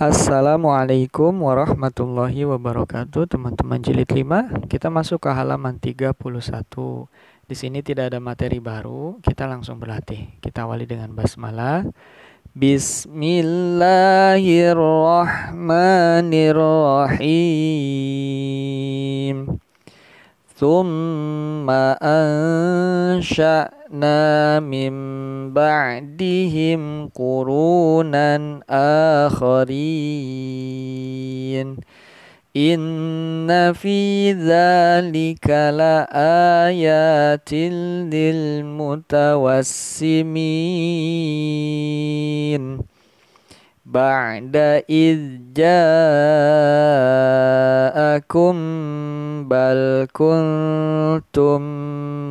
Assalamualaikum warahmatullahi wabarakatuh teman-teman jilid 5 kita masuk ke halaman 31 di sini tidak ada materi baru kita langsung berlatih kita awali dengan basmalah Bismillahirrahmanirrahim ثم أنشأنا من بعدهم قرونا آخرين إن في ذلك لآيات للمتوسمين بعد إذ جاءكم bal kuntum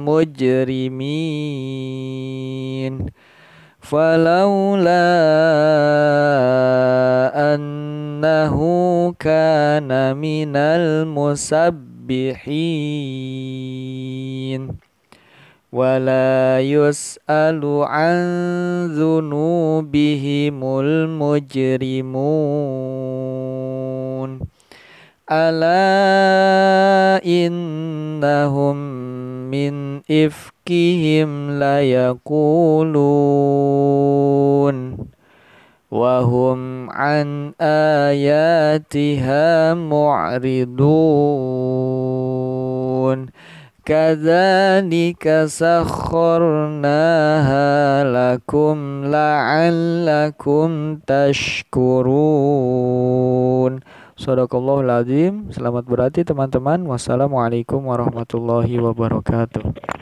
mujrimin falaula annahu kana minal musabbihin ولا يسأل عن ذنوبهم المجرمون ألا إنهم من إفكهم ليقولون وهم عن آياتها معرضون كذلك سخرناها لكم لعلكم تشكرون Sadaqallahul lazim. Selamat berarti teman-teman. Wassalamualaikum warahmatullahi wabarakatuh.